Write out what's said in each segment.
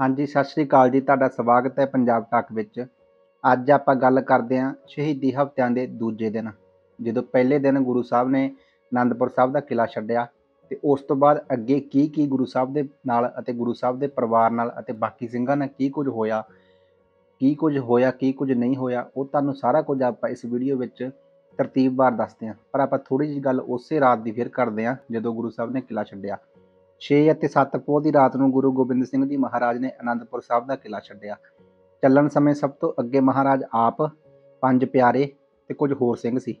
ਹਾਂਜੀ ਸਤਿ ਸ਼੍ਰੀ ਅਕਾਲ ਜੀ ਤੁਹਾਡਾ ਸਵਾਗਤ ਹੈ ਪੰਜਾਬ ਟਾਕ ਵਿੱਚ ਅੱਜ ਆਪਾਂ ਗੱਲ ਕਰਦੇ ਹਾਂ ਸ਼ਹੀਦੀ ਹਫ਼ਤਿਆਂ ਦੇ ਦੂਜੇ ਦਿਨ ਜਦੋਂ ਪਹਿਲੇ ਦਿਨ ਗੁਰੂ ਸਾਹਿਬ ਨੇ ਆਨੰਦਪੁਰ ਸਾਹਿਬ ਦਾ ਕਿਲਾ ਛੱਡਿਆ ਤੇ ਉਸ ਤੋਂ ਬਾਅਦ ਅੱਗੇ ਕੀ ਕੀ ਗੁਰੂ ਸਾਹਿਬ ਦੇ ਨਾਲ ਅਤੇ ਗੁਰੂ ਸਾਹਿਬ ਦੇ ਪਰਿਵਾਰ ਨਾਲ ਅਤੇ ਬਾਕੀ ਸਿੰਘਾਂ ਨਾਲ ਕੀ ਕੁਝ ਹੋਇਆ ਕੀ ਕੁਝ ਹੋਇਆ ਕੀ ਕੁਝ ਨਹੀਂ ਹੋਇਆ ਉਹ ਤੁਹਾਨੂੰ ਸਾਰਾ ਕੁਝ ਆਪਾਂ ਇਸ ਵੀਡੀਓ ਵਿੱਚ ਤਰਤੀਬਵਾਰ ਦੱਸਦੇ ਹਾਂ ਪਰ ਆਪਾਂ ਥੋੜੀ ਜਿਹੀ ਗੱਲ ਉਸੇ ਰਾਤ ਦੀ ਫਿਰ ਕਰਦੇ ਹਾਂ ਜਦੋਂ ਗੁਰੂ ਸਾਹਿਬ ਨੇ ਕਿਲਾ ਛੱਡਿਆ 6 ਅਤੇ 7 ਪੋਹ ਦੀ ਰਾਤ ਨੂੰ ਗੁਰੂ ਗੋਬਿੰਦ ਸਿੰਘ ਜੀ ਮਹਾਰਾਜ ਨੇ ਅਨੰਦਪੁਰ ਸਾਹਿਬ ਦਾ ਕਿਲਾ ਛੱਡਿਆ ਚੱਲਣ ਸਮੇਂ ਸਭ ਤੋਂ ਅੱਗੇ ਮਹਾਰਾਜ ਆਪ ਪੰਜ ਪਿਆਰੇ ਤੇ ਕੁਝ ਹੋਰ ਸਿੰਘ ਸੀ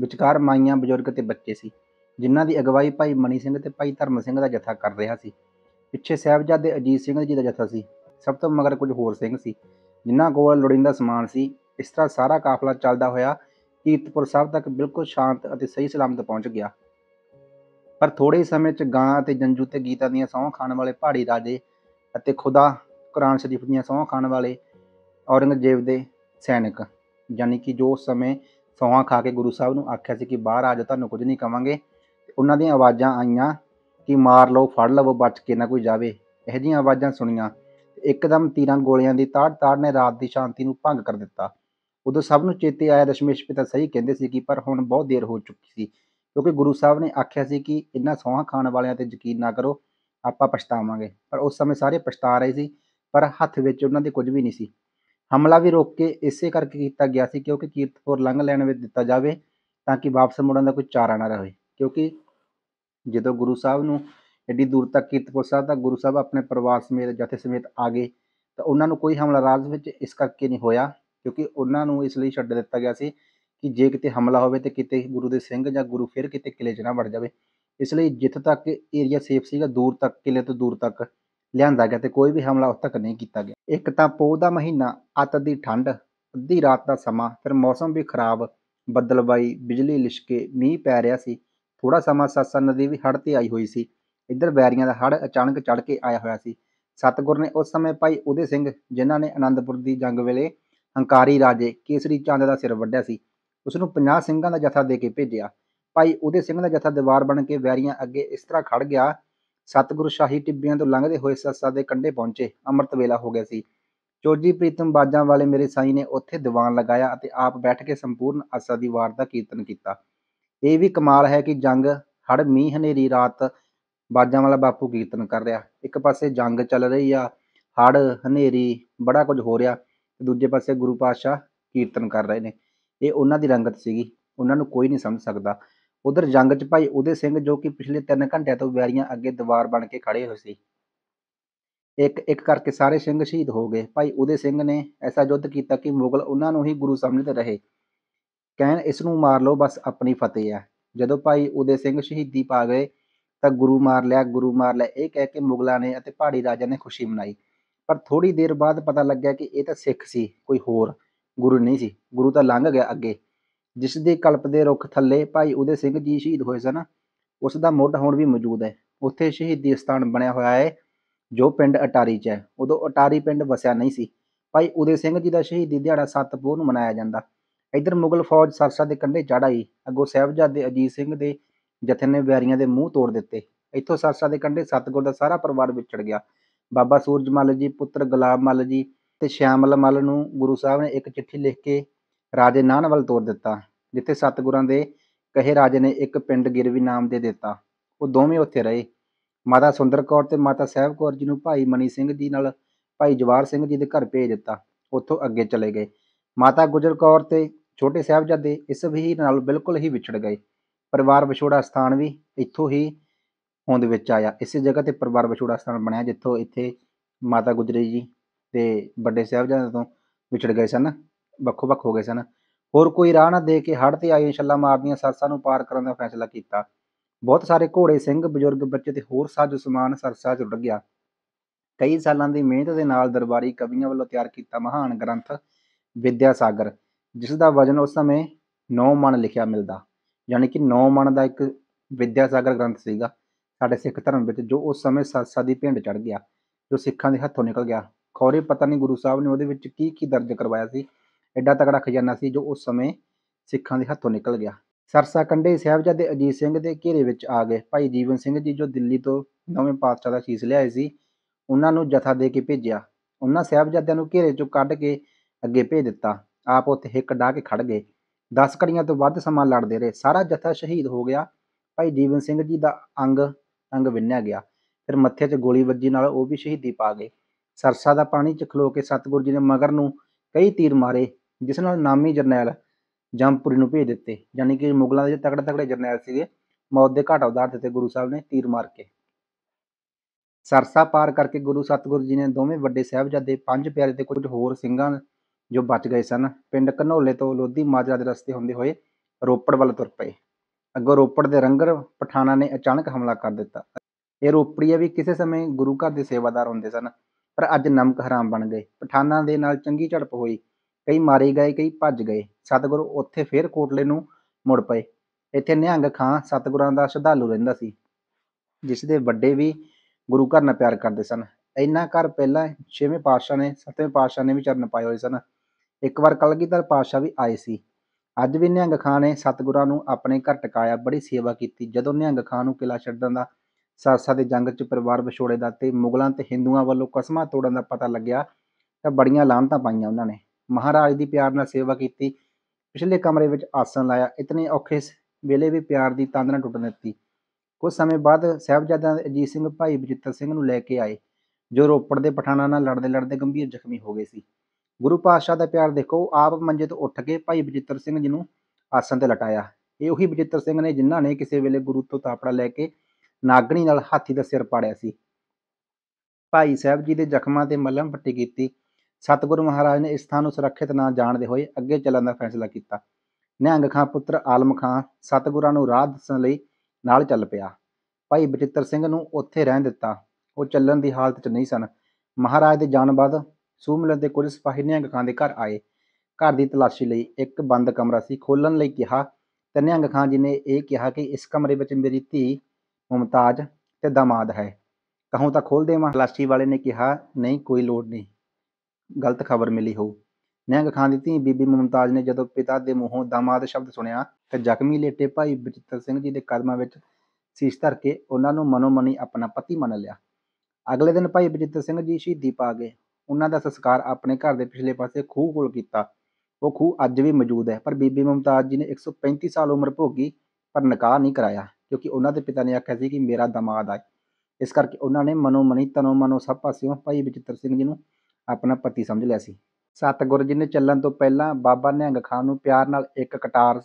ਵਿਚਕਾਰ ਮਾਈਆਂ ਬਜ਼ੁਰਗ ਤੇ ਬੱਚੇ ਸੀ ਜਿਨ੍ਹਾਂ ਦੀ ਅਗਵਾਈ ਭਾਈ ਮਨੀ ਸਿੰਘ ਤੇ ਭਾਈ ਧਰਮ ਸਿੰਘ ਦਾ ਜਥਾ ਕਰ ਰਿਹਾ ਸੀ ਪਿੱਛੇ ਸਹਿਬਜ਼ਾਦੇ ਅਜੀਤ ਸਿੰਘ ਜੀ ਦਾ ਜਥਾ ਸੀ ਸਭ ਤੋਂ ਮਗਰ ਕੁਝ ਹੋਰ ਸਿੰਘ ਸੀ ਜਿਨ੍ਹਾਂ ਕੋਲ ਲੋੜੀਂਦਾ ਸਮਾਨ ਸੀ ਇਸ ਤਰ੍ਹਾਂ ਸਾਰਾ ਕਾਫਲਾ ਚੱਲਦਾ ਹੋਇਆ ਕੀਰਤਪੁਰ ਸਾਹਿਬ ਤੱਕ ਬਿਲਕੁਲ ਸ਼ਾਂਤ ਅਤੇ ਸਹੀ ਸਲਾਮਤ ਪਹੁੰਚ ਗਿਆ ਪਰ ਥੋੜੇ ਸਮੇਂ 'ਚ ਗਾਂ ਅਤੇ ਜੰਜੂ ਤੇ ਗੀਤਾ ਦੀਆਂ ਸੌਂ ਖਾਣ ਵਾਲੇ ਪਹਾੜੀ ਰਾਜੇ ਅਤੇ ਖੁਦਾ ਕੁਰਾਨ ਸ਼ਰੀਫ ਦੀਆਂ ਸੌਂ ਖਾਣ ਵਾਲੇ ਔਰੰਗਜ਼ੇਬ ਦੇ ਸੈਨਿਕ ਯਾਨੀ ਕਿ ਜੋ ਉਸ ਸਮੇਂ ਸੌਂ ਖਾ ਕੇ ਗੁਰੂ ਸਾਹਿਬ ਨੂੰ ਆਖਿਆ ਸੀ ਕਿ ਬਾਹਰ ਆ ਜਾ ਤੁਹਾਨੂੰ ਕੁਝ ਨਹੀਂ ਕਵਾਂਗੇ ਉਹਨਾਂ ਦੀਆਂ ਆਵਾਜ਼ਾਂ ਆਈਆਂ ਕਿ ਮਾਰ ਲਓ ਫੜ ਲਵੋ ਬਚ ਕੇ ਨਾ ਕੋਈ ਜਾਵੇ ਇਹ ਜੀਆਂ ਆਵਾਜ਼ਾਂ ਸੁਣੀਆਂ ਇੱਕਦਮ ਤੀਰਾਂ ਗੋਲੀਆਂ ਦੀ ਤਾੜ-ਤਾੜ ਨੇ ਰਾਤ ਦੀ ਸ਼ਾਂਤੀ ਨੂੰ ਭੰਗ ਕਰ ਦਿੱਤਾ ਉਦੋਂ ਸਭ ਨੂੰ ਚੇਤੇ ਆਇਆ ਦਸ਼ਮੇਸ਼ ਪਿਤਾ ਸਹੀ ਕਹਿੰਦੇ ਸੀ ਕਿ ਪਰ ਹੁਣ ਬਹੁਤ ਦੇਰ ਹੋ ਚੁੱਕੀ ਸੀ ਕਿਉਂਕਿ ਗੁਰੂ ਸਾਹਿਬ ਨੇ ਆਖਿਆ ਸੀ ਕਿ ਇਹਨਾਂ ਸੋਹਾ ਖਾਣ ਵਾਲਿਆਂ ਤੇ ਯਕੀਨ ਨਾ ਕਰੋ ਆਪਾਂ ਪਛਤਾਵਾਂਗੇ ਪਰ ਉਸ ਸਮੇਂ ਸਾਰੇ ਪਛਤਾ ਰਹੇ ਸੀ ਪਰ ਹੱਥ ਵਿੱਚ ਉਹਨਾਂ ਦੇ ਕੁਝ ਵੀ ਨਹੀਂ ਸੀ ਹਮਲਾ ਵੀ ਰੋਕ ਕੇ ਇਸੇ ਕਰਕੇ ਕੀਤਾ ਗਿਆ ਸੀ ਕਿਉਂਕਿ ਕੀਰਤਪੁਰ ਲੰਘ ਲੈਣ ਵਿੱਚ ਦਿੱਤਾ ਜਾਵੇ ਤਾਂ ਕਿ ਵਾਪਸ ਮੁੜਨ ਦਾ ਕੋਈ ਚਾਰਾ ਨਾ ਰਹੇ ਕਿਉਂਕਿ ਜਦੋਂ ਗੁਰੂ ਸਾਹਿਬ ਨੂੰ ਐਡੀ ਦੂਰ ਤੱਕ ਕੀਰਤਪੁਰ ਸਾਹਿਬ ਦਾ ਗੁਰੂ ਸਾਹਿਬ ਆਪਣੇ ਪਰਿਵਾਰ ਸਮੇਤ ਜਥੇ ਸਮੇਤ ਆ ਗਏ ਤਾਂ ਉਹਨਾਂ ਨੂੰ ਕੋਈ ਹਮਲਾ ਰਾਜ ਵਿੱਚ ਇਸ ਕਰਕੇ ਨਹੀਂ ਹੋਇਆ ਕਿਉਂਕਿ ਉਹਨਾਂ ਨੂੰ ਇਸ ਲਈ ਛੱਡ ਦਿੱਤਾ ਗਿਆ ਸੀ ਕਿ ਜੇ ਕਿਤੇ ਹਮਲਾ ਹੋਵੇ ਤੇ ਕਿਤੇ ਗੁਰੂ ਦੇ ਸਿੰਘ ਜਾਂ ਗੁਰੂ ਫਿਰ ਕਿਤੇ ਕਿਲੇ 'ਚ ਨਾ ਵੜ ਜਾਵੇ ਇਸ ਲਈ ਜਿੱਥੇ ਤੱਕ ਏਰੀਆ ਸੇਫ ਸੀਗਾ ਦੂਰ ਤੱਕ ਕਿਲੇ ਤੋਂ ਦੂਰ ਤੱਕ ਲਿਆਂਦਾ ਗਿਆ ਤੇ ਕੋਈ ਵੀ ਹਮਲਾ ਉਸ ਤੱਕ ਨਹੀਂ ਕੀਤਾ ਗਿਆ ਇੱਕ ਤਾਂ ਪੋਹ ਦਾ ਮਹੀਨਾ ਅੱਤ ਦੀ ਠੰਡ ਅੱਧੀ ਰਾਤ ਦਾ ਸਮਾਂ ਫਿਰ ਮੌਸਮ ਵੀ ਖਰਾਬ ਬੱਦਲਬਾਈ ਬਿਜਲੀ ਲਿਸ਼ਕੇ ਮੀਂਹ ਪੈ ਰਿਹਾ ਸੀ ਥੋੜਾ ਸਮਾਂ ਸਾਸਾ ਨਦੀ ਵੀ ਹੜ੍ਹ ਤੇ ਆਈ ਹੋਈ ਸੀ ਇੱਧਰ ਬੈਰੀਆਂ ਦਾ ਹੜ੍ਹ ਅਚਾਨਕ ਚੜ ਕੇ ਆਇਆ ਹੋਇਆ ਸੀ ਸਤਗੁਰ ਨੇ ਉਸ ਸਮੇਂ ਭਾਈ ਉਦੇ ਸਿੰਘ ਜਿਨ੍ਹਾਂ ਨੇ ਆਨੰਦਪੁਰ ਦੀ ਜੰਗ ਵੇਲੇ ਹੰਕਾਰੀ ਰਾਜੇ ਕੇਸਰੀ ਚੰਦ ਦਾ ਸਿਰ ਵੱਢਿਆ ਸੀ ਉਸ ਨੂੰ 50 ਸਿੰਘਾਂ ਦਾ ਜਥਾ ਦੇ ਕੇ ਭੇਜਿਆ ਭਾਈ ਉਹਦੇ ਸਿੰਘ ਦਾ ਜਥਾ ਦੀਵਾਰ ਬਣ ਕੇ ਵੈਰੀਆਂ ਅੱਗੇ ਇਸ ਤਰ੍ਹਾਂ ਖੜ ਗਿਆ ਸਤਗੁਰੂ ਸ਼ਾਹੀ ਟਿੱਬਿਆਂ ਤੋਂ ਲੰਘਦੇ ਹੋਏ ਸੱਸਾ ਦੇ ਕੰਢੇ ਪਹੁੰਚੇ ਅੰਮ੍ਰਿਤ ਵੇਲਾ ਹੋ ਗਿਆ ਸੀ ਚੋਜੀ ਪ੍ਰੀਤਮ ਬਾਜਾਂ ਵਾਲੇ ਮੇਰੇ ਸਾਈ ਨੇ ਉੱਥੇ ਦੀਵਾਨ ਲਗਾਇਆ ਅਤੇ ਆਪ ਬੈਠ ਕੇ ਸੰਪੂਰਨ ਅਸਾ ਦੀ ਵਾਰ ਦਾ ਕੀਰਤਨ ਕੀਤਾ ਇਹ ਵੀ ਕਮਾਲ ਹੈ ਕਿ ਜੰਗ ਹੜ ਮੀਂਹ ਹਨੇਰੀ ਰਾਤ ਬਾਜਾਂ ਵਾਲਾ ਬਾਪੂ ਕੀਰਤਨ ਕਰ ਰਿਹਾ ਇੱਕ ਪਾਸੇ ਜੰਗ ਚੱਲ ਰਹੀ ਆ ਹੜ ਹਨੇਰੀ ਬੜਾ ਕੁਝ ਹੋ ਰਿਹਾ ਦੂਜੇ ਪਾਸੇ ਗੁਰੂ ਪਾਤਸ਼ਾਹ ਕੀਰਤਨ ਕਰ ਰਹੇ ਨੇ ਇਹ ਉਹਨਾਂ ਦੀ ਰੰਗਤ ਸੀਗੀ ਉਹਨਾਂ ਨੂੰ ਕੋਈ ਨਹੀਂ ਸਮਝ ਸਕਦਾ ਉਧਰ ਜੰਗ 'ਚ ਭਾਈ ਉਹਦੇ ਸਿੰਘ ਜੋ ਕਿ ਪਿਛਲੇ 3 ਘੰਟਿਆਂ ਤੋਂ ਵੈਰੀਆਂ ਅੱਗੇ ਦੀਵਾਰ ਬਣ ਕੇ ਖੜੇ ਹੋਏ ਸੀ ਇੱਕ ਇੱਕ ਕਰਕੇ ਸਾਰੇ ਸਿੰਘ ਸ਼ਹੀਦ ਹੋ ਗਏ ਭਾਈ ਉਹਦੇ ਸਿੰਘ ਨੇ ਐਸਾ ਯੁੱਧ ਕੀਤਾ ਕਿ ਮੁਗਲ ਉਹਨਾਂ ਨੂੰ ਹੀ ਗੁਰੂ ਸਮਝਦੇ ਰਹੇ ਕਹਿਣ ਇਸ ਨੂੰ ਮਾਰ ਲਓ ਬਸ ਆਪਣੀ ਫਤਿਹ ਹੈ ਜਦੋਂ ਭਾਈ ਉਹਦੇ ਸਿੰਘ ਸ਼ਹੀਦੀ ਪਾ ਗਏ ਤਾਂ ਗੁਰੂ ਮਾਰ ਲਿਆ ਗੁਰੂ ਮਾਰ ਲਿਆ ਇਹ ਕਹਿ ਕੇ ਮੁਗਲਾਂ ਨੇ ਅਤੇ ਪਹਾੜੀ ਰਾਜਾ ਨੇ ਖੁਸ਼ੀ ਮਨਾਈ ਪਰ ਥੋੜੀ ਦੇਰ ਬਾਅਦ ਪਤਾ ਲੱਗਿਆ ਕਿ ਇਹ ਤਾਂ ਸਿੱਖ ਸੀ ਕੋਈ ਹੋਰ ਗੁਰੂ ਨਹੀਂ ਸੀ ਗੁਰੂ ਤਾਂ ਲੰਘ ਗਿਆ ਅੱਗੇ ਜਿਸ ਦੇ ਕਲਪ ਦੇ ਰੁੱਖ ਥੱਲੇ ਭਾਈ ਉਹਦੇ ਸਿੰਘ ਜੀ ਸ਼ਹੀਦ ਹੋਏ ਸਨ ਉਸ ਦਾ ਮੋਢਾ ਹੁਣ ਵੀ ਮੌਜੂਦ ਹੈ ਉੱਥੇ ਸ਼ਹੀਦੀ ਸਥਾਨ ਬਣਿਆ ਹੋਇਆ ਹੈ ਜੋ ਪਿੰਡ ਅਟਾਰੀ 'ਚ ਹੈ ਉਦੋਂ ਅਟਾਰੀ ਪਿੰਡ ਵਸਿਆ ਨਹੀਂ ਸੀ ਭਾਈ ਉਹਦੇ ਸਿੰਘ ਜੀ ਦਾ ਸ਼ਹੀਦੀ ਦਿਹਾੜਾ 7 ਨੂੰ ਮਨਾਇਆ ਜਾਂਦਾ ਇੱਧਰ ਮੁਗਲ ਫੌਜ ਸਰਸਾ ਦੇ ਕੰਢੇ ਚੜਾਈ ਅੱਗੋਂ ਸਹਿਬਜ਼ਾਦੇ ਅਜੀਤ ਸਿੰਘ ਦੇ ਜਥੇ ਨੇ ਵੈਰੀਆਂ ਦੇ ਮੂੰਹ ਤੋੜ ਦਿੱਤੇ ਇੱਥੋਂ ਸਰਸਾ ਦੇ ਕੰਢੇ ਸਤਗੁਰ ਦਾ ਸਾਰਾ ਪਰਿਵਾਰ ਵਿਛੜ ਗਿਆ ਬਾਬਾ ਸੂਰਜਮਲ ਜੀ ਪੁੱਤਰ ਗੁਲਾਬਮਲ ਜੀ ਤੇ ਸ਼ਿਆਮਲ ਮੱਲ ਨੂੰ ਗੁਰੂ ਸਾਹਿਬ ਨੇ ਇੱਕ ਚਿੱਠੀ ਲਿਖ ਕੇ ਰਾਜੇ ਨਾਨਵਲ ਵੱਲ ਤੋਰ ਦਿੱਤਾ ਜਿੱਥੇ ਸਤਗੁਰਾਂ ਦੇ ਕਹੇ ਰਾਜੇ ਨੇ ਇੱਕ ਪਿੰਡ ਗਿਰਵੀ ਨਾਮ ਦੇ ਦਿੱਤਾ ਉਹ ਦੋਵੇਂ ਉੱਥੇ ਰਹੇ ਮਾਤਾ ਸੁੰਦਰ ਕੌਰ ਤੇ ਮਾਤਾ ਸਹਿਬ ਕੌਰ ਜੀ ਨੂੰ ਭਾਈ ਮਨੀ ਸਿੰਘ ਜੀ ਨਾਲ ਭਾਈ ਜਵਾਰ ਸਿੰਘ ਜੀ ਦੇ ਘਰ ਭੇਜ ਦਿੱਤਾ ਉੱਥੋਂ ਅੱਗੇ ਚਲੇ ਗਏ ਮਾਤਾ ਗੁਜਰ ਕੌਰ ਤੇ ਛੋਟੇ ਸਹਿਬਜ਼ਾਦੇ ਇਸ ਵੀ ਨਾਲ ਬਿਲਕੁਲ ਹੀ ਵਿਛੜ ਗਏ ਪਰਿਵਾਰ ਵਿਛੋੜਾ ਸਥਾਨ ਵੀ ਇੱਥੋਂ ਹੀ ਹੋਂਦ ਵਿੱਚ ਆਇਆ ਇਸੇ ਜਗ੍ਹਾ ਤੇ ਪਰਿਵਾਰ ਵਿਛੋੜਾ ਸਥਾਨ ਬਣਿਆ ਜਿੱਥੋਂ ਇੱਥੇ ਮਾਤਾ ਗੁਜਰੀ ਜੀ ਤੇ ਵੱਡੇ ਸਾਹਿਬਜ਼ਾਦਿਆਂ ਤੋਂ ਵਿਛੜ ਗਏ ਸਨ ਵੱਖੋ ਵੱਖ ਹੋ ਗਏ ਸਨ ਹੋਰ ਕੋਈ ਰਾਹ ਨਾ ਦੇ ਕੇ ਹੜ ਤੇ ਆਏ ਛੱਲਾ ਮਾਰਦੀਆਂ ਸਰਸਾ ਨੂੰ ਪਾਰ ਕਰਨ ਦਾ ਫੈਸਲਾ ਕੀਤਾ ਬਹੁਤ ਸਾਰੇ ਘੋੜੇ ਸਿੰਘ ਬਜ਼ੁਰਗ ਬੱਚੇ ਤੇ ਹੋਰ ਸਾਜੋ ਸਮਾਨ ਸਰਸਾ ਚ ਉੱਡ ਗਿਆ ਕਈ ਸਾਲਾਂ ਦੀ ਮਿਹਨਤ ਦੇ ਨਾਲ ਦਰਬਾਰੀ ਕਵੀਆਂ ਵੱਲੋਂ ਤਿਆਰ ਕੀਤਾ ਮਹਾਨ ਗ੍ਰੰਥ ਵਿਦਿਆ ਸਾਗਰ ਜਿਸ ਦਾ ਵਜਨ ਉਸ ਸਮੇਂ 9 ਮਣ ਲਿਖਿਆ ਮਿਲਦਾ ਯਾਨੀ ਕਿ 9 ਮਣ ਦਾ ਇੱਕ ਵਿਦਿਆ ਸਾਗਰ ਗ੍ਰੰਥ ਸੀਗਾ ਸਾਡੇ ਸਿੱਖ ਧਰਮ ਵਿੱਚ ਜੋ ਉਸ ਸਮੇਂ ਸਰਸਾ ਦੀ ਪਿੰਡ ਚੜ ਗਿਆ ਜੋ ਸਿੱਖਾਂ ਦੇ ਹੱਥੋਂ ਨਿਕਲ ਗਿਆ ਖੌਰੇ ਪਤਾ ਨਹੀਂ ਗੁਰੂ ਸਾਹਿਬ ਨੇ ਉਹਦੇ ਵਿੱਚ ਕੀ ਕੀ ਦਰਜ ਕਰਵਾਇਆ ਸੀ ਐਡਾ ਤਕੜਾ ਖਜ਼ਾਨਾ ਸੀ ਜੋ ਉਸ ਸਮੇਂ ਸਿੱਖਾਂ ਦੇ ਹੱਥੋਂ ਨਿਕਲ ਗਿਆ ਸਰਸਾ ਕੰਡੇ ਸਹਿਬਜ਼ਾਦੇ ਅਜੀਤ ਸਿੰਘ ਦੇ ਘੇਰੇ ਵਿੱਚ ਆ ਗਏ ਭਾਈ ਜੀਵਨ ਸਿੰਘ ਜੀ ਜੋ ਦਿੱਲੀ ਤੋਂ ਨਵੇਂ ਪਾਤਸ਼ਾਹ ਦਾ ਸ਼ੀਸ ਲਿਆਏ ਸੀ ਉਹਨਾਂ ਨੂੰ ਜਥਾ ਦੇ ਕੇ ਭੇਜਿਆ ਉਹਨਾਂ ਸਾਹਿਬਜ਼ਾਦਿਆਂ ਨੂੰ ਘੇਰੇ ਚੋਂ ਕੱਢ ਕੇ ਅੱਗੇ ਭੇਜ ਦਿੱਤਾ ਆਪ ਉੱਥੇ ਹਿੱਕ ਡਾ ਕੇ ਖੜ ਗਏ 10 ਘੜੀਆਂ ਤੋਂ ਵੱਧ ਸਮਾਂ ਲੜਦੇ ਰਹੇ ਸਾਰਾ ਜਥਾ ਸ਼ਹੀਦ ਹੋ ਗਿਆ ਭਾਈ ਜੀਵਨ ਸਿੰਘ ਜੀ ਦਾ ਅੰਗ ਅੰਗ ਵਿੰਨਿਆ ਗਿਆ ਫਿਰ ਮੱਥੇ 'ਚ ਗੋਲੀ ਵੱਜੀ ਨਾਲ ਉਹ ਵੀ ਸ਼ਹੀਦੀ ਪਾ ਗਏ ਸਰਸਾ ਦਾ ਪਾਣੀ ਚ ਖਲੋ ਕੇ ਸਤਗੁਰੂ ਜੀ ਨੇ ਮਗਰ ਨੂੰ ਕਈ ਤੀਰ ਮਾਰੇ ਜਿਸ ਨਾਲ ਨਾਮੀ ਜਰਨੈਲ ਜੰਪੂਰੀ ਨੂੰ ਭੇਜ ਦਿੱਤੇ ਯਾਨੀ ਕਿ ਮੁਗਲਾਂ ਦੇ ਤਕੜੇ ਤਕੜੇ ਜਰਨੈਲ ਸੀਗੇ ਮੌਤ ਦੇ ਘਾਟ ਉਧਾਰ ਦਿੱਤੇ ਗੁਰੂ ਸਾਹਿਬ ਨੇ ਤੀਰ ਮਾਰ ਕੇ ਸਰਸਾ ਪਾਰ ਕਰਕੇ ਗੁਰੂ ਸਤਗੁਰੂ ਜੀ ਨੇ ਦੋਵੇਂ ਵੱਡੇ ਸਹਿਬਜ਼ਾਦੇ ਪੰਜ ਪਿਆਰੇ ਤੇ ਕੁਝ ਹੋਰ ਸਿੰਘਾਂ ਜੋ ਬਚ ਗਏ ਸਨ ਪਿੰਡ ਕਨੋਲੇ ਤੋਂ ਲੋਧੀ ਮਾਜਰਾ ਦੇ ਰਸਤੇ ਹੁੰਦੇ ਹੋਏ ਰੋਪੜ ਵੱਲ ਤੁਰ ਪਏ ਅੱਗੋਂ ਰੋਪੜ ਦੇ ਰੰਗਰ ਪਠਾਣਾ ਨੇ ਅਚਾਨਕ ਹਮਲਾ ਕਰ ਦਿੱਤਾ ਇਹ ਰੋਪੜੀਆ ਵੀ ਕਿਸੇ ਸਮੇਂ ਗੁਰੂ ਘਰ ਦੇ ਸੇਵਾਦਾਰ ਹੁੰਦੇ ਸਨ ਪਰ ਅੱਜ ਨਮਕ ਹਰਾਮ ਬਣ ਗਏ ਪਠਾਨਾਂ ਦੇ ਨਾਲ ਚੰਗੀ ਝੜਪ ਹੋਈ ਕਈ ਮਾਰੇ ਗਏ ਕਈ ਭੱਜ ਗਏ ਸਤਿਗੁਰੂ ਉੱਥੇ ਫੇਰ ਕੋਟਲੇ ਨੂੰ ਮੁੜ ਪਏ ਇੱਥੇ ਨਿਹੰਗ ਖਾਂ ਸਤਗੁਰਾਂ ਦਾ ਸ਼ਰਧਾਲੂ ਰਹਿੰਦਾ ਸੀ ਜਿਸ ਦੇ ਵੱਡੇ ਵੀ ਗੁਰੂ ਘਰ ਨਾਲ ਪਿਆਰ ਕਰਦੇ ਸਨ ਇੰਨਾ ਘਰ ਪਹਿਲਾਂ 6ਵੇਂ ਪਾਤਸ਼ਾਹ ਨੇ 7ਵੇਂ ਪਾਤਸ਼ਾਹ ਨੇ ਵੀ ਚਰਨ ਪਾਏ ਹੋਏ ਸਨ ਇੱਕ ਵਾਰ ਕਲਗੀਧਰ ਪਾਤਸ਼ਾਹ ਵੀ ਆਏ ਸੀ ਅੱਜ ਵੀ ਨਿਹੰਗ ਖਾਂ ਨੇ ਸਤਗੁਰਾਂ ਨੂੰ ਆਪਣੇ ਘਰ ਟਿਕਾਇਆ ਬੜੀ ਸੇਵਾ ਕੀਤੀ ਜਦੋਂ ਨਿਹੰਗ ਖਾਂ ਨੂੰ ਕਿਲਾ ਛੱਡਣ ਦਾ ਸਾਸਾ ਦੇ ਜੰਗ 'ਚ ਪਰਿਵਾਰ ਵਿਛੋੜੇ ਦਾ ਤੇ ਮੁਗਲਾਂ ਤੇ ਹਿੰਦੂਆਂ ਵੱਲੋਂ ਕਸਮਾਂ ਤੋੜਨ ਦਾ ਪਤਾ ਲੱਗਿਆ ਤਾਂ ਬੜੀਆਂ ਲਾਂਤਾਂ ਪਾਈਆਂ ਉਹਨਾਂ ਨੇ ਮਹਾਰਾਜ ਦੀ ਪਿਆਰ ਨਾਲ ਸੇਵਾ ਕੀਤੀ ਪਿਛਲੇ ਕਮਰੇ ਵਿੱਚ ਆਸਣ ਲਾਇਆ ਇਤਨੇ ਔਖੇ ਵੇਲੇ ਵੀ ਪਿਆਰ ਦੀ ਤੰਦ ਨਾ ਟੁੱਟਣ ਦਿੱਤੀ ਕੁਝ ਸਮੇਂ ਬਾਅਦ ਸਹਿਬਜ਼ਾਦਾ ਅਜੀਤ ਸਿੰਘ ਭਾਈ ਬਜਿੱਤਰ ਸਿੰਘ ਨੂੰ ਲੈ ਕੇ ਆਏ ਜੋ ਰੋਪੜ ਦੇ ਪਠਾਣਾ ਨਾਲ ਲੜਦੇ ਲੜਦੇ ਗੰਭੀਰ ਜ਼ਖਮੀ ਹੋ ਗਏ ਸੀ ਗੁਰੂ ਪਾਤਸ਼ਾਹ ਦਾ ਪਿਆਰ ਦੇਖੋ ਆਪ ਮੰਜੇ ਤੋਂ ਉੱਠ ਕੇ ਭਾਈ ਬਜਿੱਤਰ ਸਿੰਘ ਜੀ ਨੂੰ ਆਸਣ ਤੇ ਲਟਾਇਆ ਇਹ ਉਹੀ ਬਜਿੱਤਰ ਸਿੰਘ ਨੇ ਜਿਨ੍ਹਾਂ ਨੇ ਕਿਸੇ ਵੇਲੇ ਗੁਰੂ ਤੋਂ ਤਾਪੜਾ ਲੈ ਕੇ ਨਾਗਣੀ ਨਾਲ ਹਾਥੀ ਦਾ ਸਿਰ ਪਾੜਿਆ ਸੀ ਭਾਈ ਸਾਹਿਬ ਜੀ ਦੇ ਜ਼ਖਮਾਂ ਤੇ ਮਲਮ ਪੱਟੀ ਕੀਤੀ ਸਤਿਗੁਰੂ ਮਹਾਰਾਜ ਨੇ ਇਸ ਥਾਂ ਨੂੰ ਸੁਰੱਖਿਅਤ ਨਾ ਜਾਣਦੇ ਹੋਏ ਅੱਗੇ ਚੱਲਣ ਦਾ ਫੈਸਲਾ ਕੀਤਾ ਨਿਹੰਗ ਖਾਂ ਪੁੱਤਰ ਆਲਮ ਖਾਂ ਸਤਿਗੁਰਾਂ ਨੂੰ ਰਾਹ ਦੱਸਣ ਲਈ ਨਾਲ ਚੱਲ ਪਿਆ ਭਾਈ ਬਚਿੱਤਰ ਸਿੰਘ ਨੂੰ ਉੱਥੇ ਰਹਿਣ ਦਿੱਤਾ ਉਹ ਚੱਲਣ ਦੀ ਹਾਲਤ 'ਚ ਨਹੀਂ ਸਨ ਮਹਾਰਾਜ ਦੇ ਜਾਣ ਬਾਅਦ ਸੂਮਲਨ ਦੇ ਕੁਝ ਸਿਪਾਹੀ ਨਿਹੰਗ ਖਾਂ ਦੇ ਘਰ ਆਏ ਘਰ ਦੀ ਤਲਾਸ਼ੀ ਲਈ ਇੱਕ ਬੰਦ ਕਮਰਾ ਸੀ ਖੋਲਣ ਲਈ ਕਿਹਾ ਤੇ ਨਿਹੰਗ ਖਾਂ ਜੀ ਨੇ ਇਹ ਕਿਹਾ ਕਿ ਇਸ ਕਮਰੇ ਵਿੱਚ ਮੇਰੀ ਧੀ ਮੁਮਤਾਜ਼ ਤੇ ਦਮਾਦ ਹੈ ਕਹੂੰ ਤਾਂ ਖੋਲ ਦੇਵਾਂ ਲਾਸ਼ੀ ਵਾਲੇ ਨੇ ਕਿਹਾ ਨਹੀਂ ਕੋਈ ਲੋੜ ਨਹੀਂ ਗਲਤ ਖਬਰ ਮਿਲੀ ਹੋ ਨਿਹੰਗ ਖਾਨ ਦੀ ਧੀ ਬੀਬੀ ਮੁਮਤਾਜ਼ ਨੇ ਜਦੋਂ ਪਿਤਾ ਦੇ ਮੂੰਹੋਂ ਦਮਾਦ ਸ਼ਬਦ ਸੁਣਿਆ ਤੇ ਜ਼ਖਮੀ ਲੇਟੇ ਭਾਈ ਬਚਿੱਤਰ ਸਿੰਘ ਜੀ ਦੇ ਕਦਮਾਂ ਵਿੱਚ ਸੀਸ ਧਰ ਕੇ ਉਹਨਾਂ ਨੂੰ ਮਨੋਮਨੀ ਆਪਣਾ ਪਤੀ ਮੰਨ ਲਿਆ ਅਗਲੇ ਦਿਨ ਭਾਈ ਬਚਿੱਤਰ ਸਿੰਘ ਜੀ ਸ਼ਹੀਦੀ ਪਾ ਗਏ ਉਹਨਾਂ ਦਾ ਸੰਸਕਾਰ ਆਪਣੇ ਘਰ ਦੇ ਪਿਛਲੇ ਪਾਸੇ ਖੂਹ ਕੋਲ ਕੀਤਾ ਉਹ ਖੂਹ ਅੱਜ ਵੀ ਮੌਜੂਦ ਹੈ ਪਰ ਬੀਬੀ ਮੁਮਤਾਜ਼ ਜੀ ਨੇ 135 ਸਾਲ ਉਮਰ ਭੋਗੀ ਪਰ ਨਿਕਾਹ ਨਹੀਂ ਕਰਾਇਆ ਕਿਉਂਕਿ ਉਹਨਾਂ ਦੇ ਪਿਤਾ ਨੇ ਆਖਿਆ ਸੀ ਕਿ ਮੇਰਾ ਦਮਾਦ ਆ ਇਸ ਕਰਕੇ ਉਹਨਾਂ ਨੇ ਮਨੋ ਮਨੀ ਤਨੋ ਮਨੋ ਸਭ ਪਾਸਿਓਂ ਭਾਈ ਬਚਿੱਤਰ ਸਿੰਘ ਜੀ ਨੂੰ ਆਪਣਾ ਪਤੀ ਸਮਝ ਲਿਆ ਸੀ ਸਤਗੁਰ ਜੀ ਨੇ ਚੱਲਣ ਤੋਂ ਪਹਿਲਾਂ ਬਾਬਾ ਨਿਹੰਗ ਖਾਨ ਨੂੰ ਪਿਆਰ ਨਾਲ ਇੱਕ ਕਟਾਰ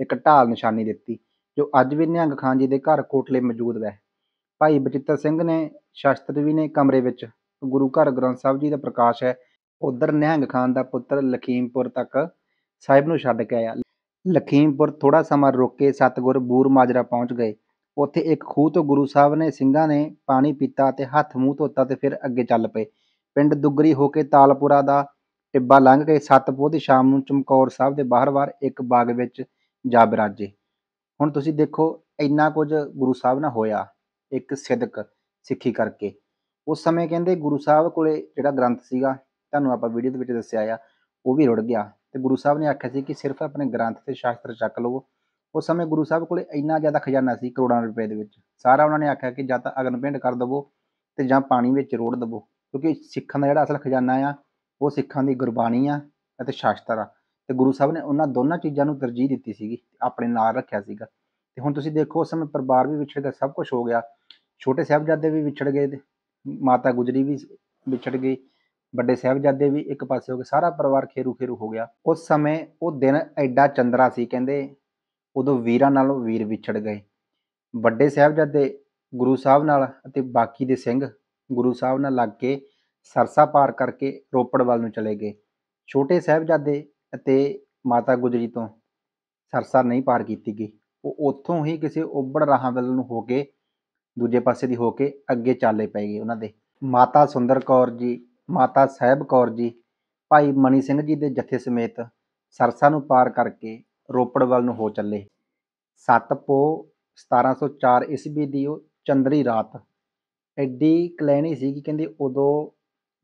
ਇੱਕ ਢਾਲ ਨਿਸ਼ਾਨੀ ਦਿੱਤੀ ਜੋ ਅੱਜ ਵੀ ਨਿਹੰਗ ਖਾਨ ਜੀ ਦੇ ਘਰ ਕੋਟਲੇ ਮੌਜੂਦ ਹੈ ਭਾਈ ਬਚਿੱਤਰ ਸਿੰਘ ਨੇ ਸ਼ਾਸਤਰ ਵੀ ਨੇ ਕਮਰੇ ਵਿੱਚ ਗੁਰੂ ਘਰ ਗ੍ਰੰਥ ਸਾਹਿਬ ਜੀ ਦਾ ਪ੍ਰਕਾਸ਼ ਹੈ ਉਧਰ ਨਿਹੰਗ ਖਾਨ ਦਾ ਪੁੱਤਰ ਲਖੀਮਪੁਰ ਤੱਕ ਸਾਹਿਬ ਨੂੰ ਛੱਡ ਕੇ ਆਇਆ ਲਖੀਮਪੁਰ ਥੋੜਾ ਸਮਾਂ ਰੁਕ ਕੇ ਸਤਗੁਰ ਬੂਰ ਮਾਜਰਾ ਪਹੁੰਚ ਗਏ ਉੱਥੇ ਇੱਕ ਖੂਹ ਤੋਂ ਗੁਰੂ ਸਾਹਿਬ ਨੇ ਸਿੰਘਾਂ ਨੇ ਪਾਣੀ ਪੀਤਾ ਤੇ ਹੱਥ ਮੂੰਹ ਧੋਤਾ ਤੇ ਫਿਰ ਅੱਗੇ ਚੱਲ ਪਏ ਪਿੰਡ ਦੁੱਗਰੀ ਹੋ ਕੇ ਤਾਲਪੁਰਾ ਦਾ ਟਿੱਬਾ ਲੰਘ ਕੇ ਸਤਪੋਹ ਦੀ ਸ਼ਾਮ ਨੂੰ ਚਮਕੌਰ ਸਾਹਿਬ ਦੇ ਬਾਹਰਵਾਰ ਇੱਕ ਬਾਗ ਵਿੱਚ ਜਾ ਬਿਰਾਜੇ ਹੁਣ ਤੁਸੀਂ ਦੇਖੋ ਇੰਨਾ ਕੁਝ ਗੁਰੂ ਸਾਹਿਬ ਨਾਲ ਹੋਇਆ ਇੱਕ ਸਿੱਧਕ ਸਿੱਖੀ ਕਰਕੇ ਉਸ ਸਮੇਂ ਕਹਿੰਦੇ ਗੁਰੂ ਸਾਹਿਬ ਕੋਲੇ ਜਿਹੜਾ ਗ੍ਰੰਥ ਸੀਗਾ ਤੁਹਾਨੂੰ ਆਪਾਂ ਵੀਡੀਓ ਦੇ ਵਿੱਚ ਦੱਸਿਆ ਆ ਉਹ ਵੀ ਰੁੜ ਗਿਆ ਤੇ ਗੁਰੂ ਸਾਹਿਬ ਨੇ ਆਖਿਆ ਸੀ ਕਿ ਸਿਰਫ ਆਪਣੇ ਗ੍ਰੰਥ ਤੇ ਸ਼ਾਸਤਰ ਚੱਕ ਲਵੋ ਉਸ ਸਮੇਂ ਗੁਰੂ ਸਾਹਿਬ ਕੋਲੇ ਇੰਨਾ ਜ਼ਿਆਦਾ ਖਜ਼ਾਨਾ ਸੀ ਕਰੋੜਾਂ ਰੁਪਏ ਦੇ ਵਿੱਚ ਸਾਰਾ ਉਹਨਾਂ ਨੇ ਆਖਿਆ ਕਿ ਜਾਂ ਤਾਂ ਅਗਨਪਿੰਡ ਕਰ ਦਵੋ ਤੇ ਜਾਂ ਪਾਣੀ ਵਿੱਚ ਰੋੜ ਦਵੋ ਕਿਉਂਕਿ ਸਿੱਖਾਂ ਦਾ ਜਿਹੜਾ ਅਸਲ ਖਜ਼ਾਨਾ ਆ ਉਹ ਸਿੱਖਾਂ ਦੀ ਗੁਰਬਾਣੀ ਆ ਅਤੇ ਸ਼ਾਸਤਰ ਆ ਤੇ ਗੁਰੂ ਸਾਹਿਬ ਨੇ ਉਹਨਾਂ ਦੋਨਾਂ ਚੀਜ਼ਾਂ ਨੂੰ ਤਰਜੀਹ ਦਿੱਤੀ ਸੀਗੀ ਆਪਣੇ ਨਾਲ ਰੱਖਿਆ ਸੀਗਾ ਤੇ ਹੁਣ ਤੁਸੀਂ ਦੇਖੋ ਉਸ ਸਮੇਂ ਪਰਿਵਾਰ ਵੀ ਵਿਛੜ ਗਿਆ ਸਭ ਕੁਝ ਹੋ ਗਿਆ ਛੋਟੇ ਸਾਹਿਬਜ਼ਾਦੇ ਵੀ ਵਿਛੜ ਗਏ ਮਾਤਾ ਗੁਜਰੀ ਵੀ ਵਿਛੜ ਗਈ ਵੱਡੇ ਸਹਿਬਜ਼ਾਦੇ ਵੀ ਇੱਕ ਪਾਸੇ ਹੋ ਕੇ ਸਾਰਾ ਪਰਿਵਾਰ ਖੇਰੂ ਖੇਰੂ ਹੋ ਗਿਆ ਉਸ ਸਮੇਂ ਉਹ ਦਿਨ ਐਡਾ ਚੰਦਰਾ ਸੀ ਕਹਿੰਦੇ ਉਦੋਂ ਵੀਰਾਂ ਨਾਲ ਵੀਰ ਵਿਛੜ ਗਏ ਵੱਡੇ ਸਹਿਬਜ਼ਾਦੇ ਗੁਰੂ ਸਾਹਿਬ ਨਾਲ ਅਤੇ ਬਾਕੀ ਦੇ ਸਿੰਘ ਗੁਰੂ ਸਾਹਿਬ ਨਾਲ ਲੱਗ ਕੇ ਸਰਸਾ ਪਾਰ ਕਰਕੇ ਰੋਪੜ ਵੱਲ ਨੂੰ ਚਲੇ ਗਏ ਛੋਟੇ ਸਹਿਬਜ਼ਾਦੇ ਅਤੇ ਮਾਤਾ ਗੁਜਰੀ ਤੋਂ ਸਰਸਾ ਨਹੀਂ ਪਾਰ ਕੀਤੀ ਗਈ ਉਹ ਉੱਥੋਂ ਹੀ ਕਿਸੇ ਉੱਬੜ ਰਾਹਾਂ ਵੱਲ ਨੂੰ ਹੋ ਕੇ ਦੂਜੇ ਪਾਸੇ ਦੀ ਹੋ ਕੇ ਅੱਗੇ ਚਾਲੇ ਪੈ ਉਹਨਾਂ ਦੇ ਮਾਤਾ ਸੁੰਦਰ ਕੌਰ ਜੀ ਮਾਤਾ ਸਾਹਿਬ ਕੌਰ ਜੀ ਭਾਈ ਮਨੀ ਸਿੰਘ ਜੀ ਦੇ ਜਥੇ ਸਮੇਤ ਸਰਸਾ ਨੂੰ ਪਾਰ ਕਰਕੇ ਰੋਪੜ ਵੱਲ ਨੂੰ ਹੋ ਚੱਲੇ 7 ਪੋ 1704 ਈਸਵੀ ਦੀ ਉਹ ਚੰਦਰੀ ਰਾਤ ਐਡੀ ਕਲੈਣੀ ਸੀ ਕਿ ਕਹਿੰਦੇ ਉਦੋਂ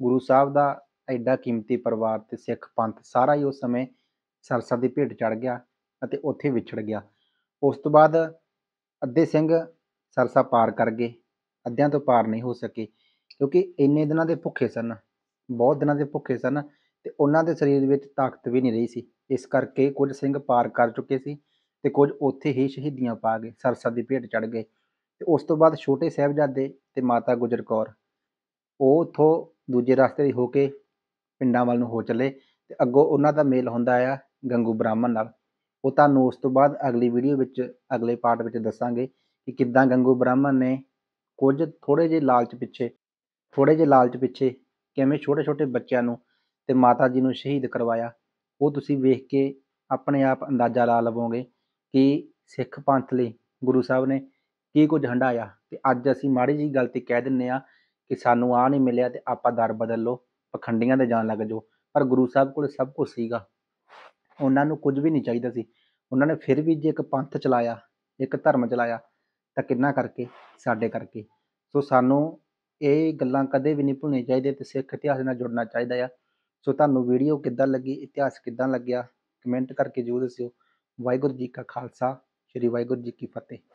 ਗੁਰੂ ਸਾਹਿਬ ਦਾ ਐਡਾ ਕੀਮਤੀ ਪਰਿਵਾਰ ਤੇ ਸਿੱਖ ਪੰਥ ਸਾਰਾ ਹੀ ਉਸ ਸਮੇਂ ਸਰਸਾ ਦੀ ਭੇਟ ਚੜ ਗਿਆ ਅਤੇ ਉੱਥੇ ਵਿਛੜ ਗਿਆ ਉਸ ਤੋਂ ਬਾਅਦ ਅੱਧੇ ਸਿੰਘ ਸਰਸਾ ਪਾਰ ਕਰ ਗਏ ਅੱਧਿਆਂ ਤੋਂ ਪਾਰ ਨਹੀਂ ਹੋ ਸਕੇ ਕਿਉਂਕਿ ਇੰਨੇ ਦਿਨਾਂ ਦੇ ਭੁੱਖੇ ਸਨ ਬਹੁਤ ਦਿਨਾਂ ਦੇ ਭੁੱਖੇ ਸਨ ਤੇ ਉਹਨਾਂ ਦੇ ਸਰੀਰ ਵਿੱਚ ਤਾਕਤ ਵੀ ਨਹੀਂ ਰਹੀ ਸੀ ਇਸ ਕਰਕੇ ਕੁਝ ਸਿੰਘ ਪਾਰ ਕਰ ਚੁੱਕੇ ਸੀ ਤੇ ਕੁਝ ਉੱਥੇ ਹੀ ਸ਼ਹੀਦੀਆਂ ਪਾ ਗਏ ਸਰਸਾ ਦੀ ਭੇਟ ਚੜ ਗਏ ਤੇ ਉਸ ਤੋਂ ਬਾਅਦ ਛੋਟੇ ਸਹਿਬਜ਼ਾਦੇ ਤੇ ਮਾਤਾ ਗੁਜਰ ਕੌਰ ਉਹ ਉਥੋਂ ਦੂਜੇ ਰਸਤੇ ਦੀ ਹੋ ਕੇ ਪਿੰਡਾਂ ਵੱਲ ਨੂੰ ਹੋ ਚਲੇ ਤੇ ਅੱਗੋਂ ਉਹਨਾਂ ਦਾ ਮੇਲ ਹੁੰਦਾ ਆ ਗੰਗੂ ਬ੍ਰਾਹਮਣ ਨਾਲ ਉਹ ਤੁਹਾਨੂੰ ਉਸ ਤੋਂ ਬਾਅਦ ਅਗਲੀ ਵੀਡੀਓ ਵਿੱਚ ਅਗਲੇ ਪਾਰਟ ਵਿੱਚ ਦੱਸਾਂਗੇ ਕਿ ਕਿੱਦਾਂ ਗੰਗੂ ਬ੍ਰਾਹਮਣ ਨੇ ਕੁਝ ਥੋੜੇ ਜਿਹੇ ਲਾਲਚ ਪਿੱਛੇ ਥੋੜੇ ਜਿਹੇ ਲਾਲਚ ਪਿੱਛੇ ਕਿਵੇਂ ਛੋਟੇ ਛੋਟੇ ਬੱਚਿਆਂ ਨੂੰ ਤੇ ਮਾਤਾ ਜੀ ਨੂੰ ਸ਼ਹੀਦ ਕਰਵਾਇਆ ਉਹ ਤੁਸੀਂ ਵੇਖ ਕੇ ਆਪਣੇ ਆਪ ਅੰਦਾਜ਼ਾ ਲਾ ਲਵੋਗੇ ਕਿ ਸਿੱਖ ਪੰਥ ਲਈ ਗੁਰੂ ਸਾਹਿਬ ਨੇ ਕੀ ਕੁਝ ਹੰਡਾਇਆ ਤੇ ਅੱਜ ਅਸੀਂ ਮਾੜੀ ਜੀ ਗੱਲ ਤੇ ਕਹਿ ਦਿੰਨੇ ਆ ਕਿ ਸਾਨੂੰ ਆ ਨਹੀਂ ਮਿਲਿਆ ਤੇ ਆਪਾਂ ਦਰ ਬਦਲ ਲਓ ਪਖੰਡੀਆਂ ਦੇ ਜਾਣ ਲੱਗ ਜੋ ਪਰ ਗੁਰੂ ਸਾਹਿਬ ਕੋਲ ਸਭ ਕੁਝ ਸੀਗਾ ਉਹਨਾਂ ਨੂੰ ਕੁਝ ਵੀ ਨਹੀਂ ਚਾਹੀਦਾ ਸੀ ਉਹਨਾਂ ਨੇ ਫਿਰ ਵੀ ਜੇ ਇੱਕ ਪੰਥ ਚਲਾਇਆ ਇੱਕ ਧਰਮ ਚਲਾਇਆ ਤਾਂ ਕਿੰਨਾ ਕਰਕੇ ਸਾਡੇ ਕਰਕੇ ਸੋ ਸਾਨੂੰ ਇਹ ਗੱਲਾਂ ਕਦੇ ਵੀ ਨਹੀਂ ਭੁੱਲਣੀਆਂ ਚਾਹੀਦੀ ਤੇ ਸਿੱਖ ਇਤਿਹਾਸ ਨਾਲ ਜੁੜਨਾ ਚਾਹੀਦਾ ਆ ਸੋ ਤੁਹਾਨੂੰ ਵੀਡੀਓ ਕਿੱਦਾਂ ਲੱਗੀ ਇਤਿਹਾਸ ਕਿੱਦਾਂ ਲੱਗਿਆ ਕਮੈਂਟ ਕਰਕੇ ਜ਼ਰੂਰ ਦੱਸਿਓ ਵਾਹਿਗੁਰੂ ਜੀ ਕਾ ਖਾਲਸਾ ਸ੍ਰੀ ਵਾਹਿਗੁਰੂ ਜੀ ਕੀ ਫਤਿਹ